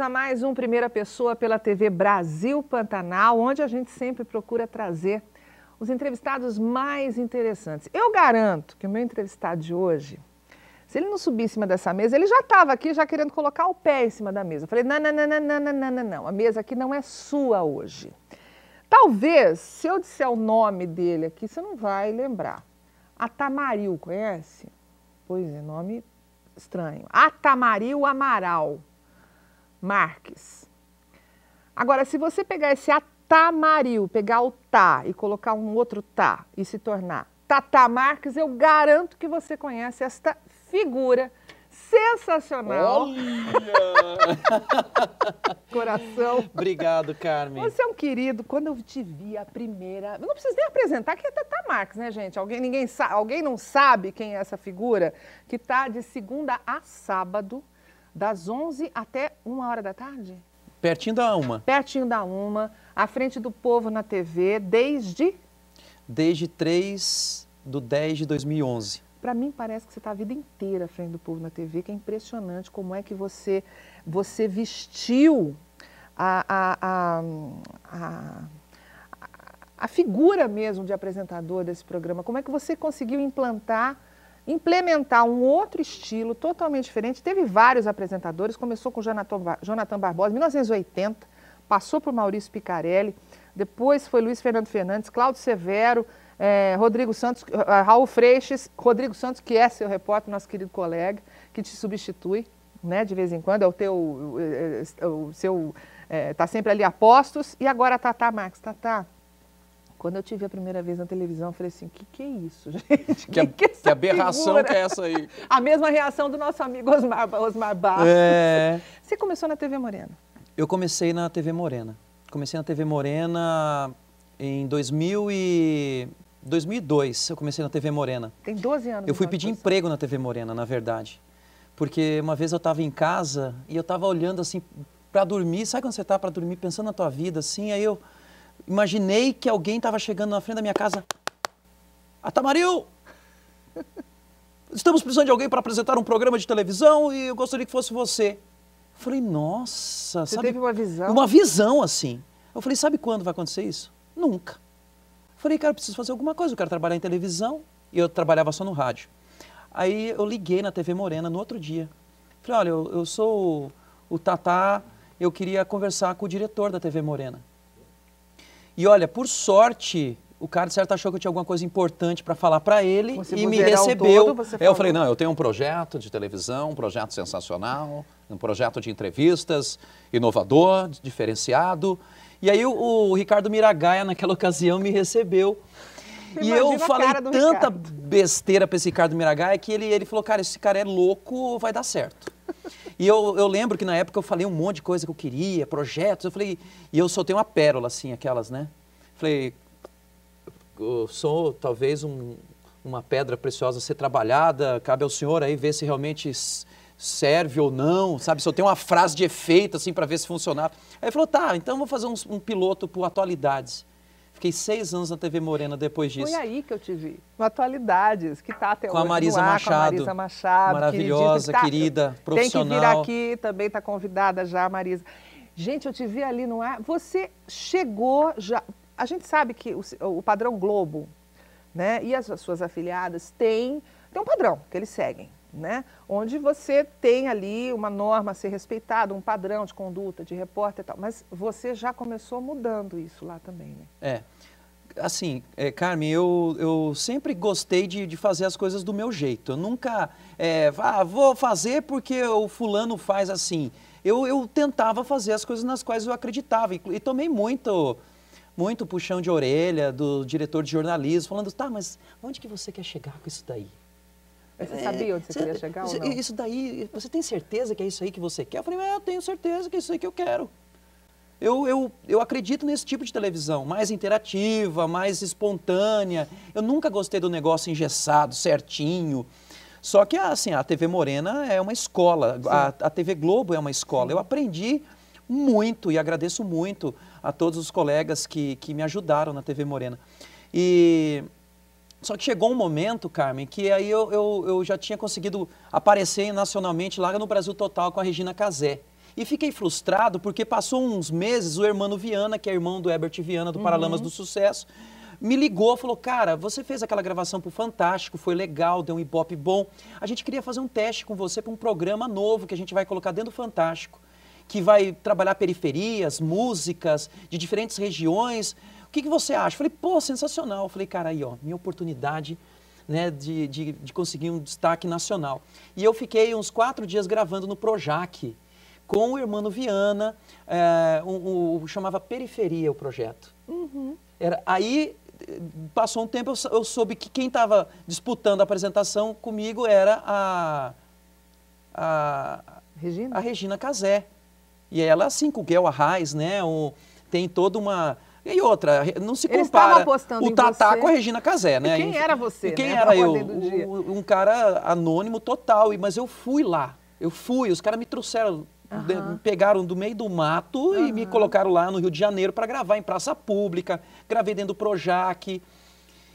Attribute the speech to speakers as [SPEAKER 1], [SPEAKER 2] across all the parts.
[SPEAKER 1] a mais um Primeira Pessoa pela TV Brasil Pantanal, onde a gente sempre procura trazer os entrevistados mais interessantes. Eu garanto que o meu entrevistado de hoje, se ele não subir em cima dessa mesa, ele já estava aqui já querendo colocar o pé em cima da mesa. Eu falei: não, não, não, não, não, não, não, não, a mesa aqui não é sua hoje. Talvez, se eu disser o nome dele aqui, você não vai lembrar. Atamaril, conhece? Pois é, nome estranho. Atamaril Amaral. Marques. Agora, se você pegar esse Atamaril, pegar o tá e colocar um outro tá e se tornar Tata Marques, eu garanto que você conhece esta figura sensacional. Olha!
[SPEAKER 2] Coração. Obrigado, Carmen. Você
[SPEAKER 1] é um querido. Quando eu te vi a primeira, eu não preciso nem apresentar que é Tata Marques, né, gente? Alguém ninguém alguém não sabe quem é essa figura que tá de segunda a sábado das 11 até 1 hora da tarde?
[SPEAKER 2] Pertinho da uma.
[SPEAKER 1] Pertinho da uma, à frente do povo na TV, desde?
[SPEAKER 2] Desde 3 do 10 de 2011.
[SPEAKER 1] Para mim parece que você está a vida inteira à frente do povo na TV, que é impressionante como é que você, você vestiu a, a, a, a figura mesmo de apresentador desse programa. Como é que você conseguiu implantar implementar um outro estilo totalmente diferente. Teve vários apresentadores, começou com Jonathan Barbosa, em 1980, passou por Maurício Picarelli, depois foi Luiz Fernando Fernandes, Cláudio Severo, eh, Rodrigo Santos, eh, eh, Raul Freixes, Rodrigo Santos, que é seu repórter, nosso querido colega, que te substitui, né, de vez em quando, é o teu, o, o seu, está sempre ali a postos, e agora a Tatá Max. Tatá, quando eu tive a primeira vez na televisão, eu falei assim: que que é isso, gente? Que, que, que, é que aberração figura? que é essa aí? A mesma reação do nosso amigo Osmar, Osmar É... Você começou na TV Morena?
[SPEAKER 2] Eu comecei na TV Morena. Comecei na TV Morena em 2000 e... 2002. Eu comecei na TV Morena.
[SPEAKER 1] Tem 12 anos. Eu fui então,
[SPEAKER 2] pedir então. emprego na TV Morena, na verdade. Porque uma vez eu estava em casa e eu estava olhando assim para dormir. Sabe quando você está para dormir, pensando na tua vida assim? Aí eu imaginei que alguém estava chegando na frente da minha casa. Atamaril! Estamos precisando de alguém para apresentar um programa de televisão e eu gostaria que fosse você. Eu falei, nossa. Você sabe? teve uma visão? Uma visão assim. Eu falei, sabe quando vai acontecer isso? Nunca. Eu falei, cara, eu preciso fazer alguma coisa, eu quero trabalhar em televisão. E eu trabalhava só no rádio. Aí eu liguei na TV Morena no outro dia. Falei, olha, eu, eu sou o, o Tatá, eu queria conversar com o diretor da TV Morena. E olha, por sorte, o cara certo achou que eu tinha alguma coisa importante para falar para ele você e me recebeu. Todo, eu falei, não, eu tenho um projeto de televisão, um projeto sensacional, um projeto de entrevistas, inovador, diferenciado. E aí o, o Ricardo Miragaia, naquela ocasião, me recebeu. Imagina e eu falei tanta Ricardo. besteira para esse Ricardo Miragaia que ele, ele falou, cara, esse cara é louco, vai dar certo. E eu, eu lembro que na época eu falei um monte de coisa que eu queria, projetos. Eu falei, e eu soltei uma pérola, assim, aquelas, né? Falei, eu sou talvez um, uma pedra preciosa a ser trabalhada, cabe ao senhor aí ver se realmente serve ou não, sabe? Só tem uma frase de efeito, assim, para ver se funcionava. Aí ele falou, tá, então vou fazer um, um piloto por atualidades. Fiquei seis anos na TV Morena depois disso. Foi
[SPEAKER 1] aí que eu te vi, no Atualidades, que está até com hoje a Marisa ar, Machado, com a Marisa Machado. Maravilhosa, que tá, querida, profissional. Tem que vir aqui, também está convidada já, Marisa. Gente, eu te vi ali no ar. Você chegou já... A gente sabe que o, o padrão Globo né, e as suas afiliadas têm, têm um padrão que eles seguem né? onde você tem ali uma norma a ser respeitada, um padrão de conduta de repórter e tal. Mas você já começou mudando isso lá também, né?
[SPEAKER 2] É. Assim, é, Carmen, eu, eu sempre gostei de, de fazer as coisas do meu jeito. Eu nunca, é, ah, vou fazer porque o fulano faz assim. Eu, eu tentava fazer as coisas nas quais eu acreditava e, e tomei muito, muito puxão de orelha do diretor de jornalismo, falando, tá, mas onde que você quer chegar com isso daí? você é, sabia onde você, você queria chegar Isso daí, você tem certeza que é isso aí que você quer? Eu falei, é, eu tenho certeza que é isso aí que eu quero. Eu, eu, eu acredito nesse tipo de televisão, mais interativa, mais espontânea. Eu nunca gostei do negócio engessado, certinho. Só que ah, assim, a TV Morena é uma escola, a, a, TV Globo é uma escola. Eu aprendi muito e agradeço muito a todos os colegas que, que me ajudaram na TV Morena. E só que chegou um momento, Carmen, que aí eu, eu, eu já tinha conseguido aparecer nacionalmente lá no Brasil Total com a Regina Casé. E fiquei frustrado porque passou uns meses o Hermano Viana, que é irmão do Herbert Viana, do uhum. Paralamas do Sucesso, me ligou, falou: Cara, você fez aquela gravação pro Fantástico, foi legal, deu um ibope bom. A gente queria fazer um teste com você para um programa novo que a gente vai colocar dentro do Fantástico, que vai trabalhar periferias, músicas de diferentes regiões que, que você acha? falei, pô, sensacional. falei, cara, aí, ó, minha oportunidade né, de, de, de, conseguir um destaque nacional. E eu fiquei uns quatro dias gravando no Projac com o irmão Viana, é, um, um, chamava Periferia o projeto. Uhum. Era, aí passou um tempo, eu, soube que quem estava disputando a apresentação comigo era a, a Regina, a Regina Casé. E ela, assim, com o Guel Arraes, né, O tem toda uma e outra, não se compara o Tatá com a Regina Casé, né? E quem era você? E quem né? era eu? um cara anônimo total, mas eu fui lá. Eu fui, os caras me trouxeram, uhum. me pegaram do meio do mato uhum. e me colocaram lá no Rio de Janeiro para gravar em praça pública. Gravei dentro do Projac. E,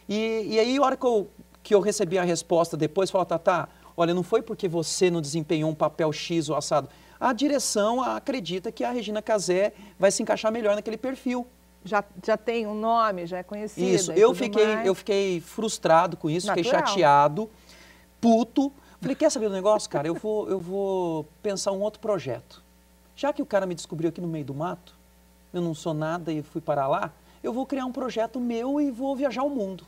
[SPEAKER 2] e aí, a hora que eu, que eu recebi a resposta depois, falou, Tatá, olha, não foi porque você não desempenhou um papel X ou assado. A direção acredita que a Regina Casé vai se encaixar melhor naquele perfil já, já
[SPEAKER 1] tem um nome, já é conhecido. Isso, eu fiquei, eu
[SPEAKER 2] fiquei frustrado com isso, Natural. fiquei chateado, puto. Falei, quer saber do negócio, cara? Eu vou, eu vou pensar um outro projeto. Já que o cara me descobriu aqui no meio do mato, eu não sou nada e fui para lá, eu vou criar um projeto meu e vou viajar o mundo.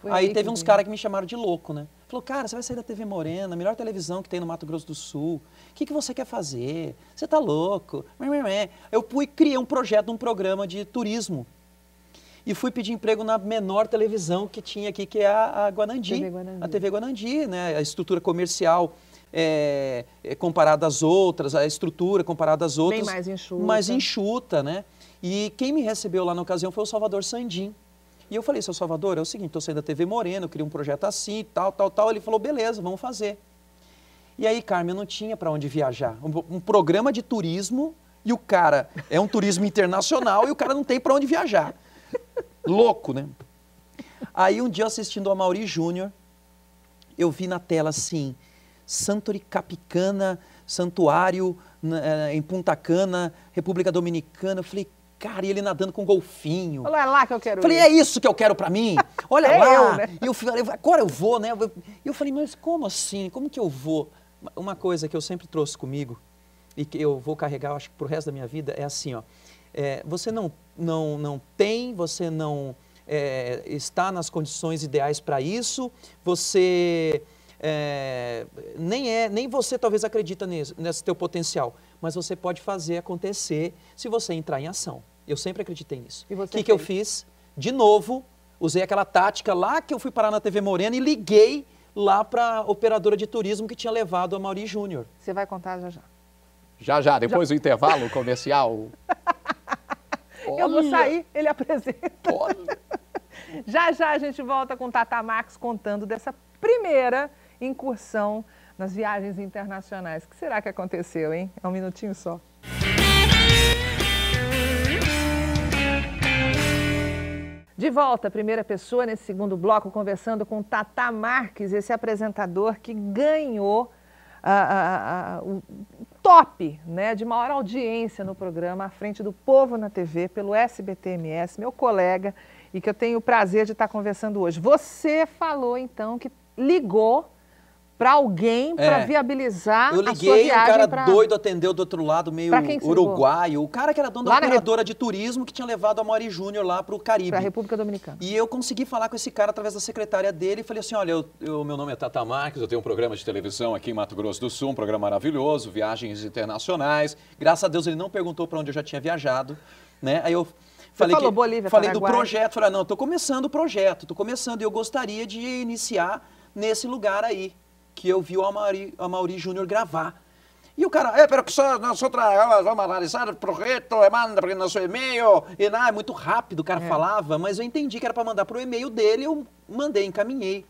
[SPEAKER 2] Foi aí teve uns caras que me chamaram de louco, né? Falou, cara, você vai sair da TV Morena, a melhor televisão que tem no Mato Grosso do Sul. O que, que você quer fazer? Você tá louco? Eu fui criei um projeto, um programa de turismo. E fui pedir emprego na menor televisão que tinha aqui, que é a, a Guanandi, TV Guanandi. A TV Guanandi, né? A estrutura comercial é, é, comparada às outras, a estrutura comparada às outras. Bem mais enxuta. Mais enxuta, né? E quem me recebeu lá na ocasião foi o Salvador Sandim e eu falei, seu Salvador, é o seguinte, estou saindo da TV Moreno, queria um projeto assim, tal, tal, tal. Ele falou, beleza, vamos fazer. E aí, Carmen, eu não tinha para onde viajar. Um, um, programa de turismo e o cara é um turismo internacional e o cara não tem para onde viajar. Louco, né? Aí um dia assistindo a Mauri Júnior, eu vi na tela assim, Santori Capicana, Santuário, na, né, é, em Punta Cana, República Dominicana. Eu falei, Cara, e ele nadando com golfinho. Olha é
[SPEAKER 1] lá que eu quero Falei, ir. é isso que
[SPEAKER 2] eu quero para mim? Olha é lá. Eu, né? E eu falei, agora eu vou, né? E eu falei, mas como assim? Como que eu vou? Uma coisa que eu sempre trouxe comigo e que eu vou carregar, acho que pro resto da minha vida, é assim, ó. É, você não, não, não tem, você não é, está nas condições ideais para isso, você... É, nem é nem você talvez acredita nesse, nesse teu potencial mas você pode fazer acontecer se você entrar em ação. Eu sempre acreditei nisso. O que, que eu fiz? De novo, usei aquela tática lá que eu fui parar na TV Morena e liguei lá para a operadora de turismo que tinha levado a Mauri Júnior. Você
[SPEAKER 1] vai contar já já.
[SPEAKER 2] Já já, depois já. do intervalo comercial.
[SPEAKER 1] Olha. Eu vou sair, ele apresenta. Olha. Já já a gente volta com Tata Max contando dessa primeira incursão nas viagens internacionais. O que será que aconteceu, hein? É um minutinho só. De volta, primeira pessoa nesse segundo bloco, conversando com Tata Marques, esse apresentador que ganhou a, a, a, o top né, de maior audiência no programa à frente do povo na TV pelo SBTMS, meu colega, e que eu tenho o prazer de estar conversando hoje. Você falou então que ligou para alguém é. para viabilizar Eu liguei, a sua um cara pra... doido
[SPEAKER 2] atendeu do outro lado, meio uruguaio. O cara
[SPEAKER 1] que era dono lá da operadora
[SPEAKER 2] de turismo que tinha levado a Mori Júnior lá para o Caribe. Para a República Dominicana. E eu consegui falar com esse cara através da secretária dele e falei assim, olha, o meu nome é Tata Marques, eu tenho um programa de televisão aqui em Mato Grosso do Sul, um programa maravilhoso, viagens internacionais. Graças a Deus ele não perguntou para onde eu já tinha viajado, né? Aí eu
[SPEAKER 1] falei falou que, Bolívia, Falei do projeto,
[SPEAKER 2] falei, ah, não, estou começando o projeto, estou começando e eu gostaria de iniciar nesse lugar aí que eu vi o Amauri, Amauri Júnior gravar. E o cara, é, pero só, nós ah, vamos analisar é, o projeto, manda para o nosso e-mail. E, lá, é muito rápido, o cara é. falava, mas eu entendi que era para mandar para o e-mail dele, eu mandei, encaminhei.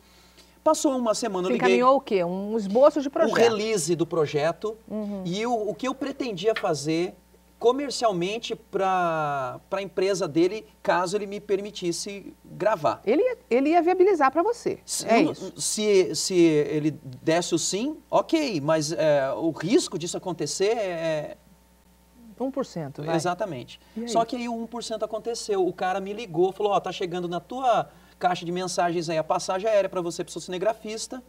[SPEAKER 2] Passou uma semana, eu liguei. encaminhou o
[SPEAKER 1] quê? Um esboço de projeto? O
[SPEAKER 2] release do projeto uhum. e o, o que eu pretendia fazer comercialmente para a empresa dele, caso ele me permitisse gravar. Ele, ia,
[SPEAKER 1] ele ia viabilizar para você. Se, é eu,
[SPEAKER 2] se, se ele desse o sim, ok, mas é, o risco disso acontecer é.
[SPEAKER 1] 1%, é vai.
[SPEAKER 2] Exatamente. Só que aí o 1% aconteceu. O cara me ligou, falou: Ó, oh, tá chegando na tua caixa de mensagens aí a passagem aérea para você, para seu cinegrafista,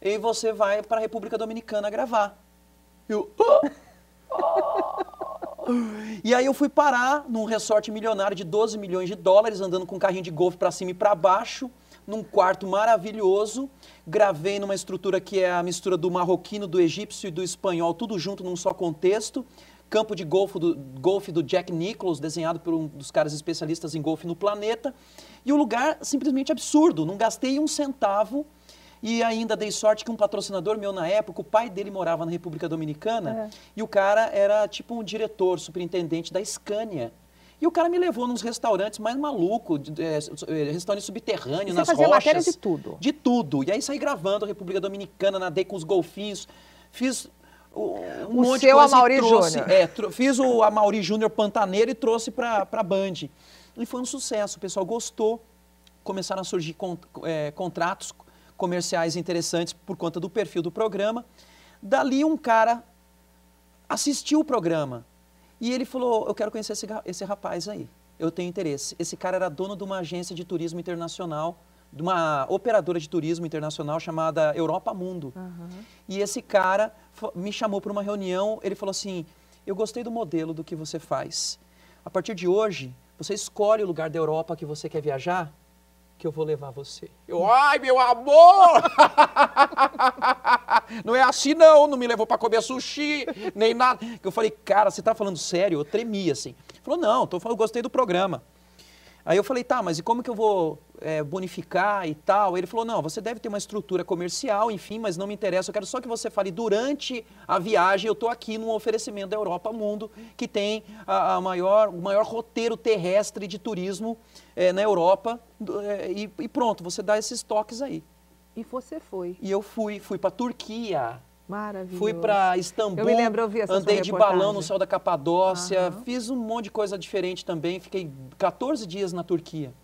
[SPEAKER 2] e você vai para a República Dominicana gravar. Eu. Oh! oh! E aí eu fui parar num resort milionário de 12 milhões de dólares, andando com um carrinho de golfe para cima e para baixo, num quarto maravilhoso. Gravei numa estrutura que é a mistura do marroquino, do egípcio e do espanhol, tudo junto num só contexto. Campo de golfe do, golfe do Jack Nicklaus, desenhado por um dos caras especialistas em golfe no planeta. E o um lugar simplesmente absurdo, não gastei um centavo e ainda dei sorte que um patrocinador meu na época, o pai dele morava na República Dominicana é. e o cara era tipo um diretor, superintendente da Scania. E o cara me levou nos restaurantes mais maluco, é, é, restaurante subterrâneo, nas fazia rochas. matéria de tudo? De tudo. E aí saí gravando a República Dominicana, nadei com os golfinhos, fiz um o monte seu de coisa Amaury trouxe, Júnior. É, fiz o Amaury Júnior Pantaneiro e trouxe para a Band. E foi um sucesso, o pessoal gostou. Começaram a surgir con é, contratos comerciais interessantes por conta do perfil do programa. Dali um cara assistiu o programa e ele falou: Eu quero conhecer esse, esse rapaz aí, eu tenho interesse. Esse cara era dono de uma agência de turismo internacional, de uma operadora de turismo internacional chamada Europa Mundo. Uhum. E esse cara me chamou para uma reunião, ele falou assim: Eu gostei do modelo do que você faz. A partir de hoje, você escolhe o lugar da Europa que você quer viajar que eu vou levar você. Eu, ai, meu amor! não é assim não, não me levou para comer sushi, nem nada. Eu falei, cara, você tá falando sério? Eu tremia assim. Ele falou, não, tô falando, eu gostei do programa. Aí eu falei, tá, mas e como que eu vou é, bonificar e tal. Ele falou: não, você deve ter uma estrutura comercial, enfim, mas não me interessa. Eu quero só que você fale durante a viagem. Eu estou aqui num oferecimento da Europa Mundo, que tem a, a maior, o maior roteiro terrestre de turismo é, na Europa. É, e, e pronto, você dá esses toques aí. E você foi? E eu fui, fui para a Turquia.
[SPEAKER 1] Maravilhoso. Fui para Istambul. Eu me lembro, eu vi essa Andei de balão no céu
[SPEAKER 2] da Capadócia, fiz um monte de coisa diferente também. Fiquei 14 dias na Turquia.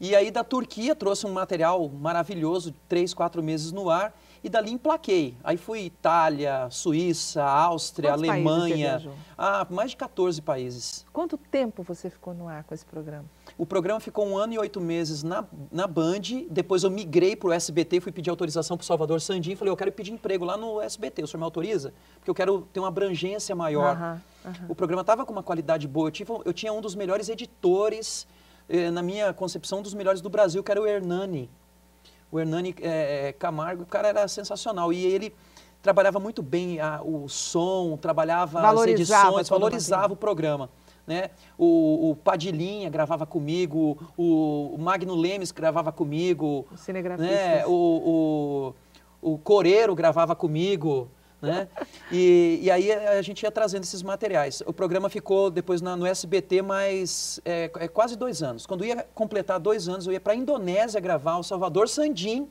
[SPEAKER 2] E aí da Turquia trouxe um material maravilhoso, três, quatro meses no ar, e dali emplaquei. Aí fui Itália, Suíça, Áustria, Quantos Alemanha. ah, mais de 14 países.
[SPEAKER 1] Quanto tempo você ficou no ar com esse programa?
[SPEAKER 2] O programa ficou um ano e oito meses na, na Band, depois eu migrei para o SBT, fui pedir autorização para o Salvador Sandim, falei, eu quero pedir emprego lá no SBT, o senhor me autoriza? Porque eu quero ter uma abrangência maior. Uhum, uhum. O programa estava com uma qualidade boa, eu, tive, eu tinha um dos melhores editores eh, na minha concepção, um dos melhores do Brasil, que era o Hernani. O Hernani é, Camargo, o cara era sensacional. E ele trabalhava muito bem a, o som, trabalhava valorizava as edições, valorizava o programa. Né? O, o gravava comigo, o, o, Magno Lemes gravava comigo. O cinegrafista. Né? O, o, o Coreiro gravava comigo. Né? E, e, aí a gente ia trazendo esses materiais. O programa ficou depois na, no SBT mais é, é, quase dois anos. Quando ia completar dois anos, eu ia para a Indonésia gravar. O Salvador Sandim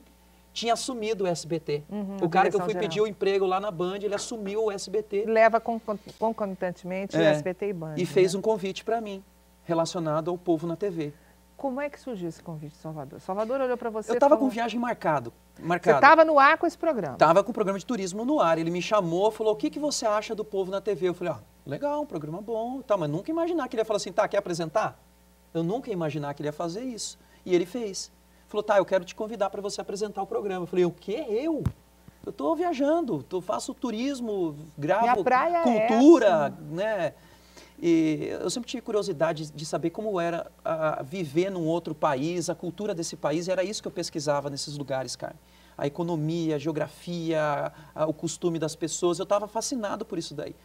[SPEAKER 2] tinha assumido o SBT. Uhum, o cara que eu fui geral. pedir o emprego lá na Band, ele assumiu o SBT.
[SPEAKER 1] Leva concomitantemente é, SBT e Band. E fez
[SPEAKER 2] né? um convite para mim, relacionado ao povo na TV. Como é que surgiu esse convite, Salvador? Salvador olhou para você. Eu estava com viagem marcado Marcado. Você estava
[SPEAKER 1] no ar com esse programa?
[SPEAKER 2] Estava com o programa de turismo no ar. Ele me chamou, falou: o que, que você acha do povo na TV? Eu falei: ah, legal, um programa bom, tá, mas nunca imaginar que ele ia falar assim: tá, quer apresentar? Eu nunca ia imaginar que ele ia fazer isso. E ele fez. Falou: tá, eu quero te convidar para você apresentar o programa. Eu falei: o quê? Eu? Eu estou viajando, tô, faço turismo, gravo é cultura, é né? E eu sempre tive curiosidade de saber como era ah, viver num outro país, a cultura desse país, e era isso que eu pesquisava nesses lugares, cara. A economia, a geografia, a, o costume das pessoas, eu estava fascinado por isso daí.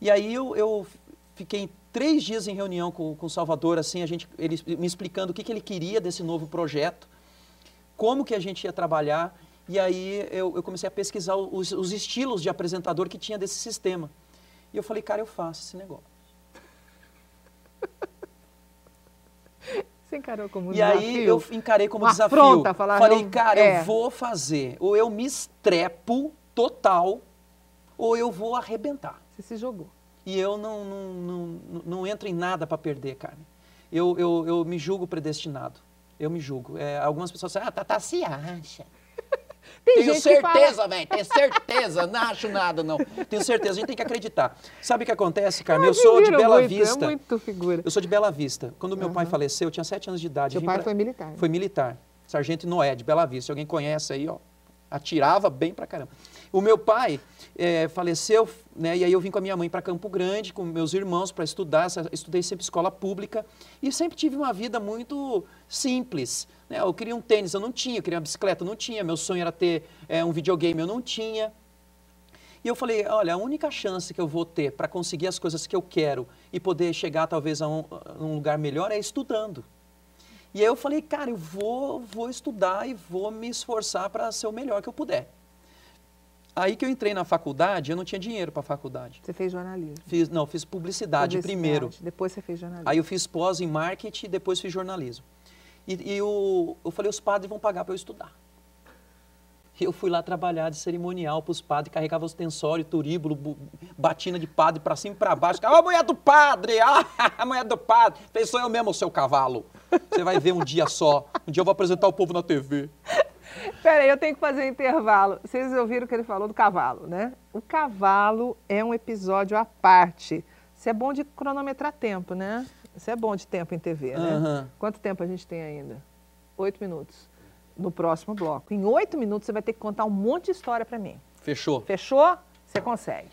[SPEAKER 2] E aí eu, eu fiquei três dias em reunião com o Salvador, assim, a gente, ele me explicando o que, que ele queria desse novo projeto, como que a gente ia trabalhar, e aí eu, eu comecei a pesquisar os, os estilos de apresentador que tinha desse sistema. E eu falei, cara, eu faço esse negócio.
[SPEAKER 1] Você encarou como um e desafio? E aí eu encarei como Uma ah, desafio. Afronta, falar, Falei, não... cara, é. eu vou
[SPEAKER 2] fazer. Ou eu me estrepo total, ou eu vou arrebentar. Você se jogou. E eu não, não, não, não entro em nada para perder, carne Eu, eu, eu me julgo predestinado. Eu me julgo. É, algumas pessoas falam, assim, ah, tá, tá se acha. Tem tenho certeza, velho, tenho certeza, não acho nada, não. Tenho certeza, a gente tem que acreditar. Sabe o que acontece, Carmen? Eu sou de Bela muito, é Vista. É muito figura. Eu sou de Bela Vista. Quando meu pai faleceu, eu tinha sete anos de idade. Meu pai pra... foi militar. Foi militar. Sargento Noé, de Bela Vista. Se alguém conhece aí, ó, atirava bem pra caramba. O meu pai é, faleceu, né, e aí eu vim com a minha mãe para Campo Grande, com meus irmãos para estudar, estudei sempre escola pública, e sempre tive uma vida muito simples. Né? Eu queria um tênis, eu não tinha, eu queria uma bicicleta, eu não tinha, meu sonho era ter é, um videogame, eu não tinha. E eu falei, olha, a única chance que eu vou ter para conseguir as coisas que eu quero e poder chegar talvez a um, a um lugar melhor é estudando. E aí eu falei, cara, eu vou, vou estudar e vou me esforçar para ser o melhor que eu puder. Aí que eu entrei na faculdade, eu não tinha dinheiro para a faculdade. Você fez
[SPEAKER 1] jornalismo? Fiz,
[SPEAKER 2] não, fiz publicidade, publicidade, primeiro.
[SPEAKER 1] Depois você fez jornalismo. Aí eu
[SPEAKER 2] fiz pós em marketing, depois fiz jornalismo. E, e eu, eu falei, os padres vão pagar para eu estudar. Eu fui lá trabalhar de cerimonial para os padres, carregava os tensórios, turíbulo, batina de padre para cima e para baixo. Ah, a mulher do padre! Ah, a mulher do padre! Pensou eu mesmo, o seu cavalo. Você vai ver um dia só. Um dia eu vou apresentar o povo na TV.
[SPEAKER 1] Peraí, eu tenho que fazer um intervalo. Vocês ouviram o que ele falou do cavalo, né? O cavalo é um episódio à parte. Você é bom de cronometrar tempo, né? Você é bom de tempo em TV, né? Uhum. Quanto tempo a gente tem ainda? Oito minutos. No próximo bloco. Em oito minutos você vai ter que contar um monte de história para mim. Fechou. Fechou? Você consegue.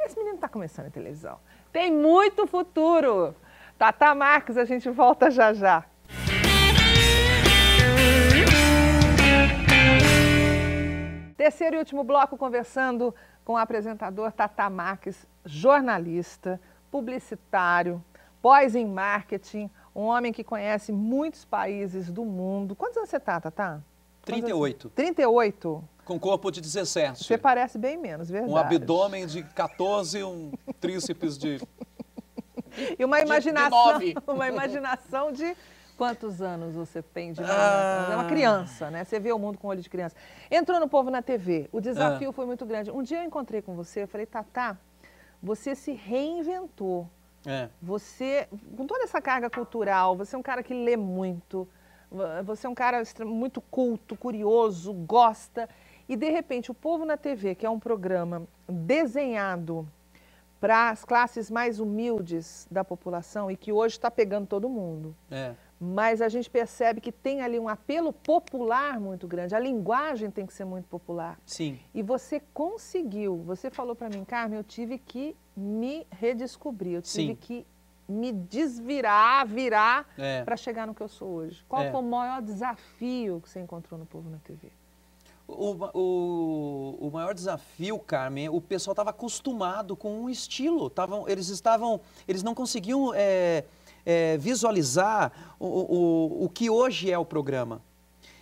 [SPEAKER 1] Esse menino está começando a televisão. Tem muito futuro. Tata Marques, a gente volta já já. Terceiro e último bloco, conversando com o apresentador Tata Marques, jornalista, publicitário, pós em marketing, um homem que conhece muitos países do mundo. Quantos anos você tá, Tata?
[SPEAKER 2] 38.
[SPEAKER 1] 38?
[SPEAKER 2] Com corpo de 17. Você
[SPEAKER 1] parece bem menos, verdade. Um
[SPEAKER 2] abdômen de 14, um tríceps de
[SPEAKER 1] e uma imaginação, de, de uma imaginação de quantos anos você tem de ah. É uma criança, né? Você vê o mundo com olho de criança. Entrou no povo na TV. O desafio ah. foi muito grande. Um dia eu encontrei com você, eu falei, tata você se reinventou. É. Você, com toda essa carga cultural, você é um cara que lê muito, você é um cara muito culto, curioso, gosta. E de repente, o Povo na TV, que é um programa desenhado para as classes mais humildes da população e que hoje está pegando todo mundo. É. Mas a gente percebe que tem ali um apelo popular muito grande. A linguagem tem que ser muito popular. Sim. E você conseguiu. Você falou para mim, Carmen, eu tive que me redescobrir. Eu tive Sim. que me desvirar, virar é. para chegar no que eu sou hoje. Qual é. foi o maior desafio que você encontrou no Povo na TV?
[SPEAKER 2] o, o, o maior desafio, Carmen, o pessoal estava acostumado com um estilo. Tavam, eles estavam. Eles não conseguiam é, é, visualizar o, o, o que hoje é o programa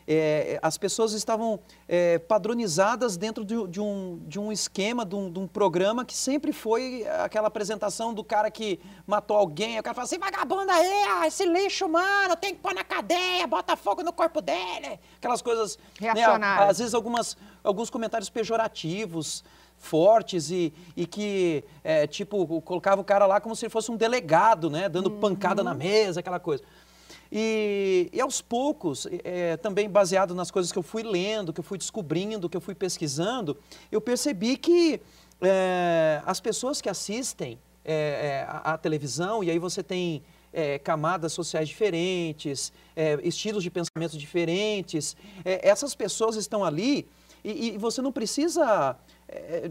[SPEAKER 2] é, as pessoas estavam é, padronizadas dentro de, de, um, de um esquema, de um, de um, programa que sempre foi aquela apresentação do cara que matou alguém. O cara fala assim: vagabundo aí, ah, esse lixo, mano, tem que pôr na cadeia, bota fogo no corpo dele. Aquelas coisas. Reacionárias. Né, às vezes, algumas, alguns comentários pejorativos fortes e, e que, é, tipo, colocava o cara lá como se ele fosse um delegado, né? Dando uhum. pancada na mesa, aquela coisa. E, e aos poucos, é, também baseado nas coisas que eu fui lendo, que eu fui descobrindo, que eu fui pesquisando, eu percebi que é, as pessoas que assistem à é, é, televisão, e aí você tem é, camadas sociais diferentes, é, estilos de pensamento diferentes. É, essas pessoas estão ali e, e você não precisa, é,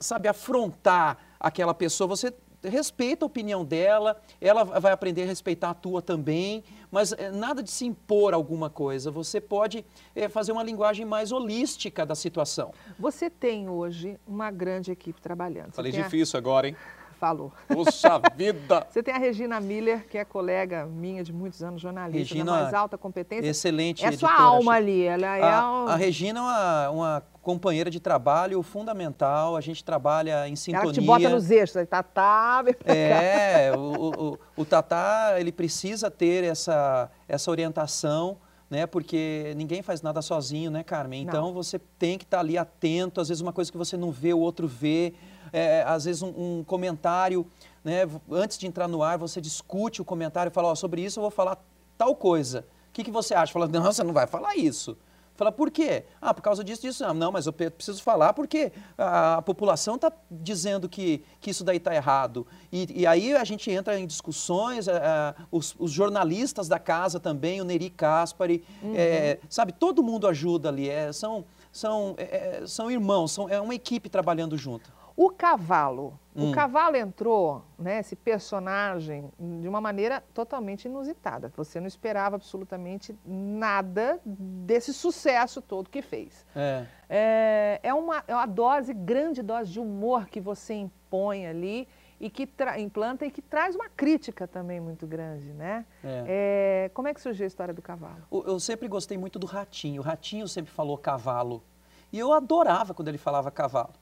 [SPEAKER 2] sabe, afrontar aquela pessoa. Você respeita a opinião dela, ela vai aprender a respeitar a tua também, mas eh, nada de se impor alguma coisa. Você pode é, fazer uma linguagem mais holística
[SPEAKER 1] da situação. Você tem hoje uma grande equipe trabalhando. Falei difícil a... agora, hein? Falou. Puxa vida! Você tem a Regina Miller, que é colega minha de muitos anos, jornalista, Regina, mais alta competência. Excelente. É editora, sua alma acho. ali, ela é a, um... a Regina
[SPEAKER 2] é uma, uma companheira de trabalho fundamental, a gente trabalha em sintonia. Ela te bota nos
[SPEAKER 1] extras, Tatá... É,
[SPEAKER 2] o, o, o Tatá, ele precisa ter essa, essa orientação, né, porque ninguém faz nada sozinho, né, Carmen? Então não. você tem que estar tá ali atento, às vezes uma coisa que você não vê, o outro vê, é, é, às vezes, um, um comentário, né? antes de entrar no ar, você discute o comentário, fala, ó, sobre isso eu vou falar tal coisa. O que, que você acha? Fala, não, você não vai falar isso. Fala, por quê? Ah, por causa disso, disso. Ah, não, mas eu preciso falar porque a, a população está dizendo que, que isso daí está errado. E, e, aí a gente entra em discussões, os, os, jornalistas da casa também, o Neri Caspari, uhum. é, sabe, todo mundo ajuda ali. É, são,
[SPEAKER 1] são, é, é são irmãos, são, é uma equipe trabalhando junto. O cavalo. Hum. O cavalo entrou, né, esse personagem, de uma maneira totalmente inusitada. Você não esperava absolutamente nada desse sucesso todo que fez. É, é, é uma, é uma dose, grande dose de humor que você impõe ali e que implanta e que traz uma crítica também muito grande, né? É. É, como é que surgiu a história do cavalo?
[SPEAKER 2] Eu, sempre gostei muito do Ratinho. O Ratinho sempre falou cavalo. E eu adorava quando ele falava cavalo.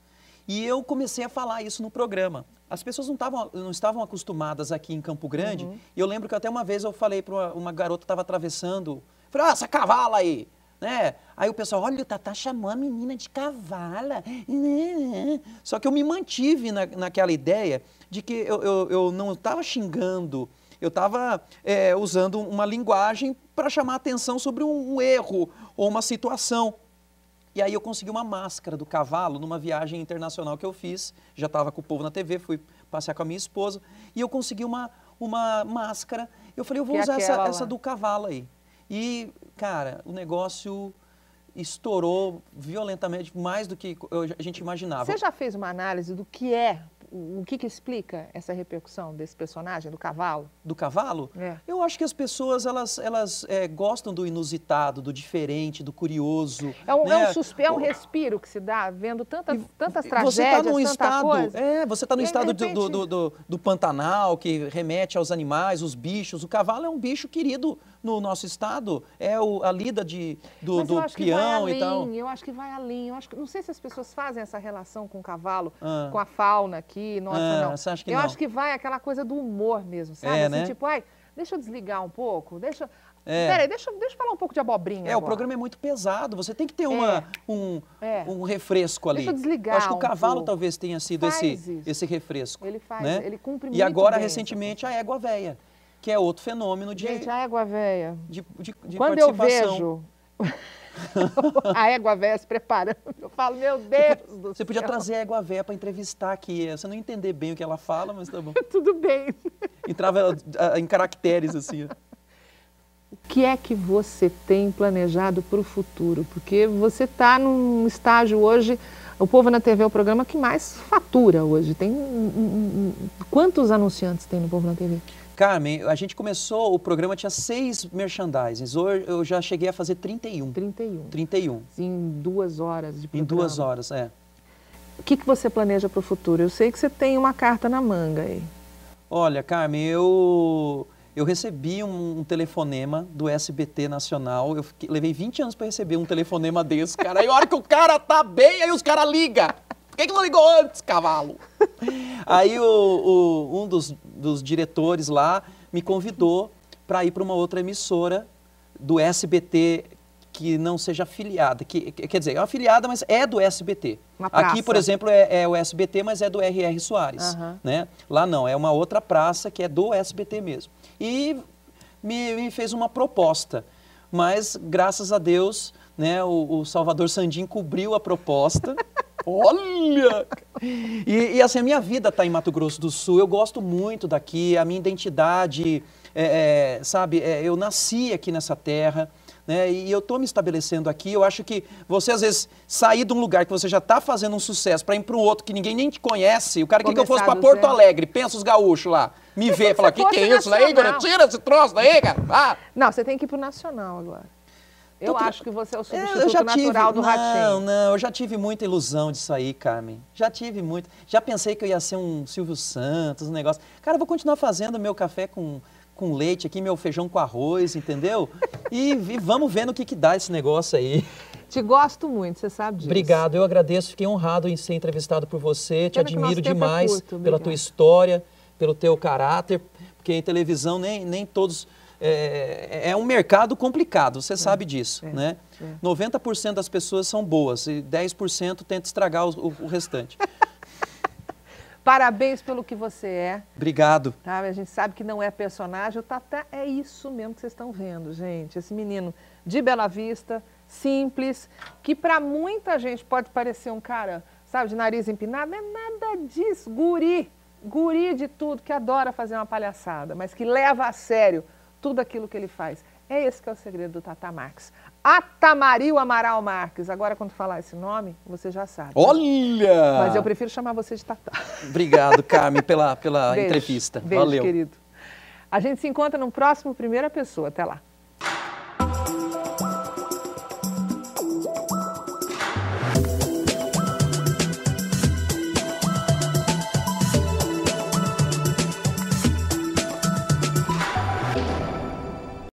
[SPEAKER 2] E eu comecei a falar isso no programa. As pessoas não, tavam, não estavam acostumadas aqui em Campo Grande. Uhum. E eu lembro que até uma vez eu falei para uma, uma, garota que estava atravessando, falei, ah, essa cavala aí! Né? Aí o pessoal, olha, o Tatá chamou a menina de cavala. Só que eu me mantive na, naquela ideia de que eu, eu, eu não estava xingando, eu estava é, eh, usando uma linguagem para chamar atenção sobre um, um erro ou uma situação. E aí eu consegui uma máscara do cavalo numa viagem internacional que eu fiz. Já estava com o povo na TV, fui passear com a minha esposa. E eu consegui uma, uma máscara. Eu falei, eu vou que usar essa, essa do cavalo aí. E, cara, o negócio estourou violentamente, mais do que a gente imaginava. Você já
[SPEAKER 1] fez uma análise do que é o que, que explica essa repercussão desse personagem, do cavalo?
[SPEAKER 2] Do cavalo? É.
[SPEAKER 1] Eu acho que as pessoas
[SPEAKER 2] elas, elas é, gostam do inusitado, do diferente, do curioso. É um, né? é um né?
[SPEAKER 1] é um respiro que se dá vendo tantas, tantas tragédias, você tá num estado, coisa. É, você está no estado repente... do, do,
[SPEAKER 2] do, do Pantanal, que remete aos animais, os bichos. O cavalo é um bicho querido no nosso estado é o, a lida de, do, do peão e tal.
[SPEAKER 1] Eu acho que vai além. Eu acho que, não sei se as pessoas fazem essa relação com o cavalo, ah. com a fauna aqui. Nossa, ah, não. Você acha que eu não. acho que vai aquela coisa do humor mesmo, sabe? É, assim, né? Tipo, ai, deixa eu desligar um pouco, deixa. É. Peraí, deixa, deixa eu falar um pouco de abobrinha. É, agora. o programa é muito pesado, você tem que ter uma, é. Um, é. um
[SPEAKER 2] refresco ali. Deixa eu desligar. Eu acho que o cavalo talvez tenha sido esse, esse refresco. Ele faz, né? ele cumpre e muito. E agora, bem, recentemente, a égua véia que é outro fenômeno de. Gente, a égua véia. De, de, de Quando eu vejo.
[SPEAKER 1] a égua véia se preparando, eu falo, meu Deus você, do Você céu. podia trazer
[SPEAKER 2] a égua véia para entrevistar aqui. Você não entender bem o que ela fala, mas tá bom. Tudo bem. Entrava ah, em caracteres assim.
[SPEAKER 1] O que é que você tem planejado para o futuro? Porque você está num estágio hoje. O Povo na TV é o programa que mais fatura hoje. Tem quantos anunciantes tem no Povo na TV?
[SPEAKER 2] Carmen, a gente começou o programa, tinha seis merchandising. Hoje eu já cheguei a fazer 31. 31. 31. Em duas horas de programa. Em duas horas, é.
[SPEAKER 1] O que, que você planeja para o futuro? Eu sei que você tem uma carta na manga aí.
[SPEAKER 2] Olha, Carmen, eu, eu recebi um, um telefonema do SBT Nacional. Eu fiquei, levei 20 anos para receber um telefonema desse, cara. Aí a hora que o cara tá bem, aí os caras ligam. Por que, que não ligou antes, cavalo? Aí o, o, um dos dos diretores lá me convidou para ir para uma outra emissora do SBT que não seja afiliada. Que, quer dizer, é afiliada, mas é do SBT. Aqui, por exemplo, é, é, o SBT, mas é do R.R. Soares. Uhum. Né? Lá não, é uma outra praça que é do SBT mesmo. E me, me fez uma proposta. Mas, graças a Deus, né, o, o Salvador Sandim cobriu a proposta. Olha! E, e, assim, a minha vida está em Mato Grosso do Sul, eu gosto muito daqui, a minha identidade, é, é, sabe, é, eu nasci aqui nessa terra, né, e eu estou me estabelecendo aqui, eu acho que você às vezes sair de um lugar que você já está fazendo um sucesso para ir para um outro que ninguém nem te conhece, o cara quer que eu fosse para Porto Alegre, pensa os gaúchos lá, me vê, fala, o que, que é isso daí, né?
[SPEAKER 1] Tira esse troço daí, cara! Ah. Não, você tem que ir para o Nacional agora. Eu acho que você é o é, substituto natural tive... do ratinho. Não,
[SPEAKER 2] não, eu já tive muita ilusão disso aí, Carmen. Já tive muito. Já pensei que eu ia ser um Silvio Santos, um negócio. Cara, vou continuar fazendo meu café com, com leite aqui, meu feijão com arroz, entendeu? E, e vamos ver no que, que dá esse negócio aí.
[SPEAKER 1] Te gosto muito, você sabe disso. Obrigado,
[SPEAKER 2] eu agradeço, fiquei honrado em ser entrevistado por você, te admiro é demais é pela tua história, pelo teu caráter, porque em televisão nem, nem todos é, é, é um mercado complicado, você é, sabe disso, é, né? 90% das pessoas são boas e 10% tenta estragar o, o restante.
[SPEAKER 1] Parabéns pelo que você é. Obrigado. Tá? A gente sabe que não é personagem. O Tata é isso mesmo que vocês estão vendo, gente. Esse menino de Bela Vista, simples, que para muita gente pode parecer um cara, sabe, de nariz empinado. Não é nada disso. Guri. Guri de tudo, que adora fazer uma palhaçada, mas que leva a sério tudo aquilo que ele faz. É esse que é o segredo do Tata Marx. Atamaril Amaral Marques. Agora, quando falar esse nome, você já sabe.
[SPEAKER 2] Olha! Mas eu
[SPEAKER 1] prefiro chamar você de Tata.
[SPEAKER 2] Obrigado, Carmen, pela, pela beijo, entrevista. Beijo, Valeu. querido.
[SPEAKER 1] A gente se encontra no próximo Primeira Pessoa. Até lá.